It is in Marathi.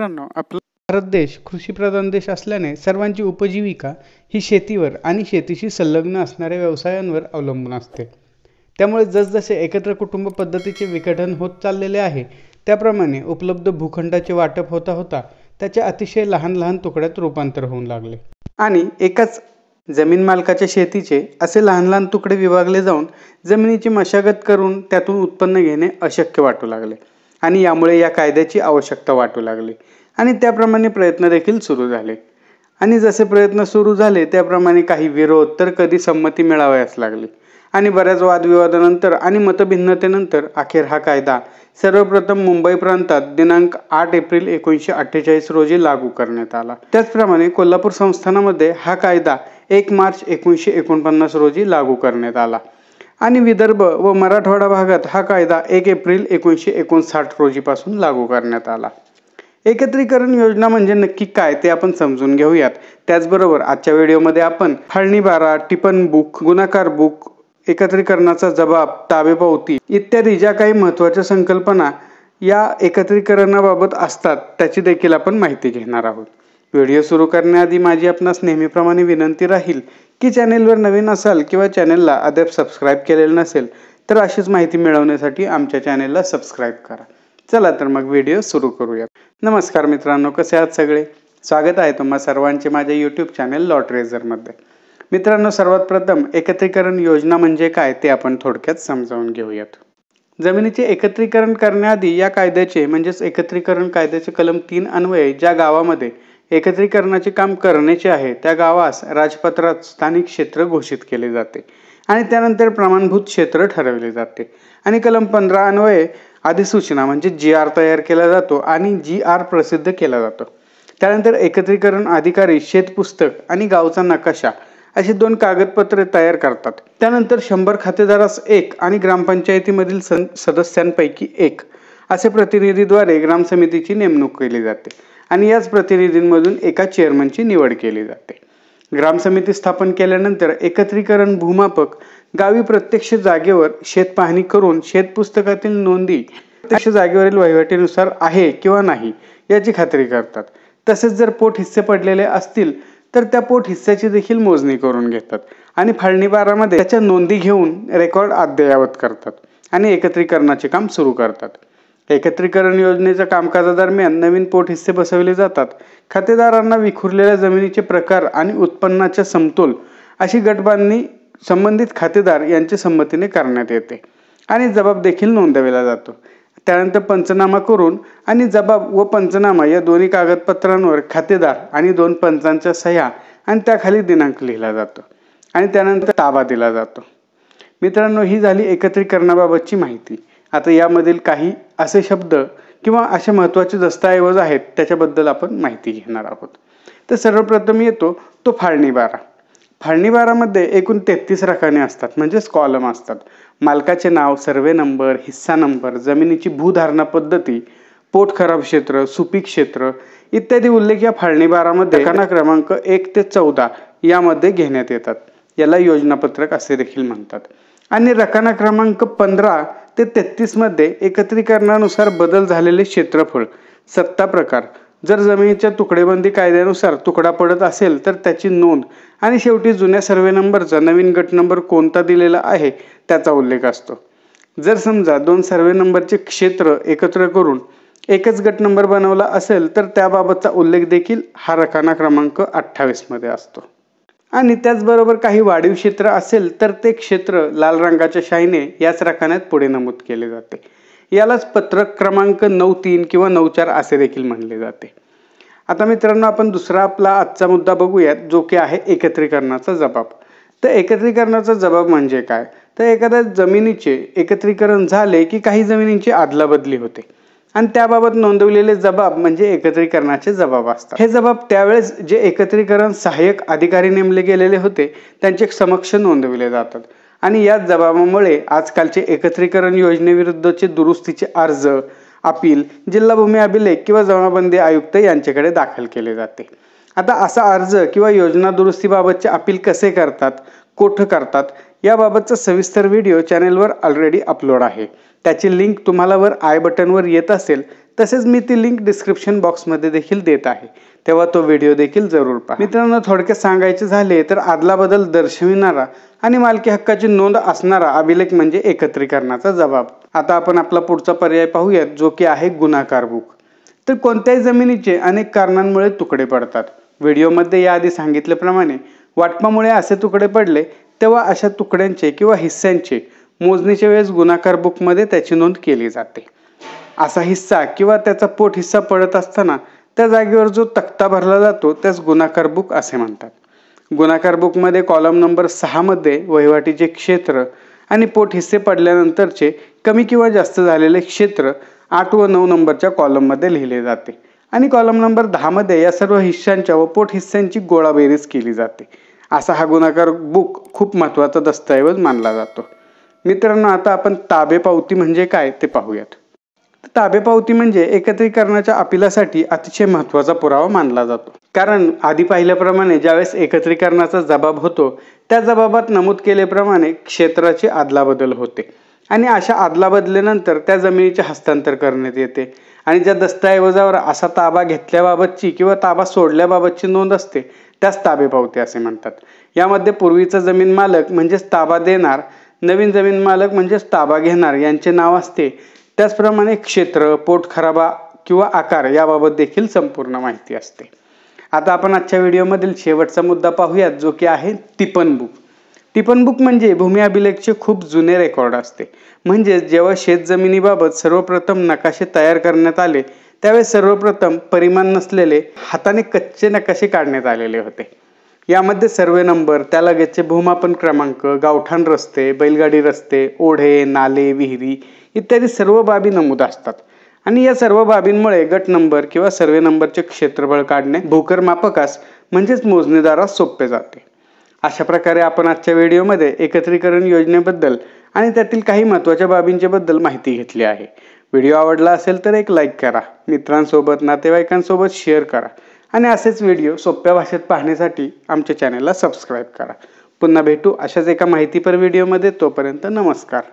मित्रांनो आपला भारत देश कृषीप्रधान देश असल्याने सर्वांची उपजीविका ही शेतीवर आणि शेतीशी संलग्न असणाऱ्या व्यवसायांवर अवलंबून असते त्यामुळे जसजसे एकत्र कुटुंब पद्धतीचे विघटन होत चाललेले आहे त्याप्रमाणे उपलब्ध भूखंडाचे वाटप होता होता त्याचे अतिशय लहान लहान तुकड्यात रूपांतर होऊन लागले आणि एकाच जमीन मालकाच्या शेतीचे असे लहान लहान तुकडे विभागले जाऊन जमिनीची मशागत करून त्यातून उत्पन्न घेणे अशक्य वाटू लागले आणि यामुळे या कायद्याची आवश्यकता वाटू लागली आणि त्याप्रमाणे प्रयत्न देखील सुरू झाले आणि जसे प्रयत्न सुरू झाले त्याप्रमाणे काही विरोध तर कधी संमती मिळावयास लागली आणि बऱ्याच वादविवादानंतर आणि मतभिन्नतेनंतर अखेर हा कायदा सर्वप्रथम मुंबई प्रांतात दिनांक आठ एप्रिल एकोणीसशे अठ्ठेचाळीस रोजी लागू करण्यात आला त्याचप्रमाणे कोल्हापूर संस्थानामध्ये हा कायदा एक मार्च एकोणीसशे एकोणपन्नास रोजी लागू करण्यात आला आणि विदर्भ व मराठवाडा भागात हा कायदा एक एप्रिल एकोणीसशे एकोणसाठ पासून लागू करण्यात आला एकत्रीकरण योजना म्हणजे नक्की काय ते आपण समजून घेऊयात त्याचबरोबर आजच्या व्हिडिओमध्ये आपण फाळणी बारा टिपण बुक गुणाकार बुक एकत्रीकरणाचा जबाब ताबेपावती इत्यादी ज्या काही महत्वाच्या संकल्पना या एकत्रीकरणाबाबत असतात त्याची देखील आपण माहिती घेणार आहोत व्हिडिओ सुरू करण्याआधी माझी आपणास नेहमीप्रमाणे विनंती राहील की चॅनेलवर नवीन असाल किंवा चॅनेलला अद्याप सबस्क्राईब केलेलं नसेल तर अशीच माहिती मिळवण्यासाठी आमच्या चॅनेलला सबस्क्राईब करा चला तर मग व्हिडिओ सुरू करूया नमस्कार मित्रांनो कसे आहात सगळे स्वागत आहे तुम्हा सर्वांचे माझ्या यूट्यूब चॅनेल लॉटरेझरमध्ये मित्रांनो सर्वात प्रथम एकत्रीकरण योजना म्हणजे काय ते आपण थोडक्यात समजावून घेऊयात जमिनीचे एकत्रीकरण करण्याआधी या कायद्याचे म्हणजेच एकत्रीकरण कायद्याचे कलम तीन अन्वये ज्या गावामध्ये एकत्रीकरणाचे काम करण्याचे आहे त्या गावास राजपत्रात स्थानिक क्षेत्र घोषित केले जाते आणि त्यानंतर प्रमाणभूत क्षेत्र ठरवले जाते आणि कलम पंधरा अन्वये अधिसूचना म्हणजे जी आर तयार केला जातो आणि जी आर प्रसिद्ध केला जातो त्यानंतर एकत्रीकरण अधिकारी शेतपुस्तक आणि गावचा नकाशा अशी दोन कागदपत्रे तयार करतात त्यानंतर शंभर खातेदारास एक आणि ग्रामपंचायतीमधील सदस्यांपैकी एक असे प्रतिनिधीद्वारे ग्राम समितीची नेमणूक केली जाते आणि याच प्रतिनिधींमधून एका चेअरमनची निवड केली जाते ग्राम समिती स्थापन केल्यानंतर एकत्रीकरण भूमापक गावी प्रत्यक्ष जागेवर शेत पाहणी करून शेतपुस्तकातील नोंदी प्रत्यक्ष जागेवरील वहिवाटीनुसार आहे किंवा नाही याची खात्री करतात तसेच जर पोट हिस्से पडलेले असतील तर त्या पोट हिस्स्याची देखील मोजणी करून घेतात आणि फाळणी बारामध्ये त्याच्या नोंदी घेऊन रेकॉर्ड अद्ययावत करतात आणि एकत्रीकरणाचे काम सुरू करतात एकत्रीकरण योजनेच्या कामकाजादरम्यान नवीन हिस्से बसवले जातात खातेदारांना विखुरलेल्या जमिनीचे प्रकार आणि उत्पन्नाच्या समतोल अशी गटबांधणी संबंधित खातेदार यांच्या संमतीने करण्यात येते आणि जबाब देखील नोंदविला जातो त्यानंतर पंचनामा करून आणि जबाब व पंचनामा या दोन्ही कागदपत्रांवर खातेदार आणि दोन पंचांच्या सह्या आणि त्याखाली दिनांक लिहिला जातो आणि त्यानंतर ताबा दिला जातो मित्रांनो ही झाली एकत्रीकरणाबाबतची माहिती आता यामधील काही असे शब्द किंवा असे महत्त्वाचे दस्तऐवज आहेत त्याच्याबद्दल आपण माहिती घेणार आहोत तर सर्वप्रथम येतो तो फाळणी बारा फाळणी बारामध्ये एकूण तेहतीस रकाने असतात म्हणजेच कॉलम असतात मालकाचे नाव सर्वे नंबर हिस्सा नंबर जमिनीची भूधारणा पद्धती पोट खराब क्षेत्र सुपीक क्षेत्र इत्यादी उल्लेख या फाळणी बारामध्ये रकाना क्रमांक एक ते चौदा यामध्ये घेण्यात येतात याला योजनापत्रक असे देखील म्हणतात आणि रकाना क्रमांक पंधरा ते तेहतीसमध्ये एकत्रीकरणानुसार बदल झालेले क्षेत्रफळ सत्ता प्रकार जर जमिनीच्या तुकडेबंदी कायद्यानुसार तुकडा पडत असेल तर त्याची नोंद आणि शेवटी जुन्या सर्वे नंबरचा नवीन गट नंबर कोणता दिलेला आहे त्याचा उल्लेख असतो जर समजा दोन सर्वे नंबरचे क्षेत्र एकत्र करून एकच गट नंबर बनवला असेल तर त्याबाबतचा उल्लेख देखील हा रखाना क्रमांक मध्ये असतो आणि त्याचबरोबर काही वाढीव क्षेत्र असेल तर ते क्षेत्र लाल रंगाच्या शाईने याच रखान्यात पुढे नमूद केले जाते यालाच पत्रक क्रमांक नऊ तीन किंवा नऊ चार असे देखील म्हणले जाते आता मित्रांनो आपण दुसरा आपला आजचा मुद्दा बघूयात जो की आहे एकत्रीकरणाचा जबाब तर एकत्रीकरणाचा जबाब म्हणजे काय तर एखाद्या जमिनीचे एकत्रीकरण झाले की काही जमिनींची आदलाबदली होते आणि त्याबाबत नोंदवलेले जबाब म्हणजे एकत्रीकरणाचे जबाब असतात हे जबाब त्यावेळेस जे एकत्रीकरण सहाय्यक अधिकारी नेमले गेलेले होते त्यांचे समक्ष नोंदविले जातात आणि या जबाबामुळे आजकालचे एकत्रीकरण योजनेविरुद्धचे दुरुस्तीचे अर्ज अपील जिल्हा भूमी अभिलेख किंवा जमाबंदी आयुक्त यांच्याकडे दाखल केले जाते आता असा अर्ज किंवा योजना दुरुस्तीबाबतचे अपील कसे करतात कोठं करतात याबाबतचा सविस्तर व्हिडिओ चॅनेलवर ऑलरेडी अपलोड आहे त्याची लिंक तुम्हाला वर आय बटनवर येत असेल तसेच मी ती लिंक डिस्क्रिप्शन बॉक्समध्ये देखील देत आहे तेव्हा तो व्हिडिओ देखील जरूर पहा मित्रांनो थोडक्यात सांगायचे झाले तर बदल दर्शविणारा आणि मालकी हक्काची नोंद असणारा अभिलेख म्हणजे एकत्रीकरणाचा जबाब आता आपण आपला पुढचा पर्याय पाहूयात जो की आहे गुन्हाकार बुक तर कोणत्याही जमिनीचे अनेक कारणांमुळे तुकडे पडतात व्हिडिओमध्ये याआधी सांगितल्याप्रमाणे वाटपामुळे असे तुकडे पडले तेव्हा अशा तुकड्यांचे किंवा हिस्स्यांचे मोजणीच्या वेळेस गुणाकार बुकमध्ये त्याची नोंद केली जाते असा हिस्सा किंवा त्याचा पोट हिस्सा पडत असताना त्या जागेवर जो तक्ता भरला जातो त्यास गुणाकार बुक असे म्हणतात गुणाकार बुकमध्ये कॉलम नंबर सहामध्ये वहिवाटीचे क्षेत्र आणि पोट हिस्से पडल्यानंतरचे कमी किंवा जास्त झालेले क्षेत्र आठ व नऊ नंबरच्या कॉलममध्ये लिहिले जाते आणि कॉलम नंबर दहामध्ये या सर्व हिस्सांच्या व पोट हिस्स्यांची गोळाबेरीज केली जाते असा हा गुणाकार बुक खूप महत्त्वाचा दस्तऐवज मानला जातो मित्रांनो आता आपण ताबेपावती म्हणजे काय ते पाहूयात ताबेपावती म्हणजे एकत्रीकरणाच्या अपिलासाठी अतिशय महत्वाचा पुरावा मानला जातो कारण आधी पाहिल्याप्रमाणे ज्यावेळेस एकत्रीकरणाचा जबाब होतो त्या जबाबात नमूद केल्याप्रमाणे क्षेत्राची आदलाबदल होते आणि अशा आदलाबदलीनंतर त्या जमिनीचे हस्तांतर करण्यात येते आणि ज्या दस्तऐवजावर असा ताबा घेतल्याबाबतची किंवा ताबा सोडल्याबाबतची नोंद असते त्यास पावती असे म्हणतात यामध्ये पूर्वीचा जमीन मालक म्हणजेच ताबा देणार नवीन जमीन मालक म्हणजेच ताबा घेणार यांचे नाव असते त्याचप्रमाणे क्षेत्र पोटखराबा किंवा आकार याबाबत देखील संपूर्ण माहिती असते आता आपण आजच्या व्हिडिओमधील शेवटचा मुद्दा पाहूयात जो की आहे टिपन बुक टिपन बुक म्हणजे भूमी अभिलेखचे खूप जुने रेकॉर्ड असते म्हणजेच जेव्हा शेत जमिनीबाबत सर्वप्रथम नकाशे तयार करण्यात आले त्यावेळेस सर्वप्रथम परिमाण नसलेले हाताने कच्चे नकाशे काढण्यात आलेले होते यामध्ये सर्वे नंबर त्या लगेचचे भूमापन क्रमांक गावठाण रस्ते बैलगाडी रस्ते ओढे नाले विहिरी इत्यादी सर्व बाबी नमूद असतात आणि या सर्व बाबींमुळे गट नंबर किंवा सर्वे नंबरचे क्षेत्रफळ काढणे मापकास म्हणजेच मोजणीदारास सोपे जाते अशा प्रकारे आपण आजच्या व्हिडिओमध्ये एकत्रीकरण योजनेबद्दल आणि त्यातील काही महत्त्वाच्या बाबींच्याबद्दल माहिती घेतली आहे व्हिडिओ आवडला असेल तर एक लाईक करा मित्रांसोबत नातेवाईकांसोबत शेअर करा आणि असेच व्हिडिओ सोप्या भाषेत पाहण्यासाठी आमच्या चॅनलला सबस्क्राईब करा पुन्हा भेटू अशाच एका माहितीपर व्हिडिओमध्ये तोपर्यंत नमस्कार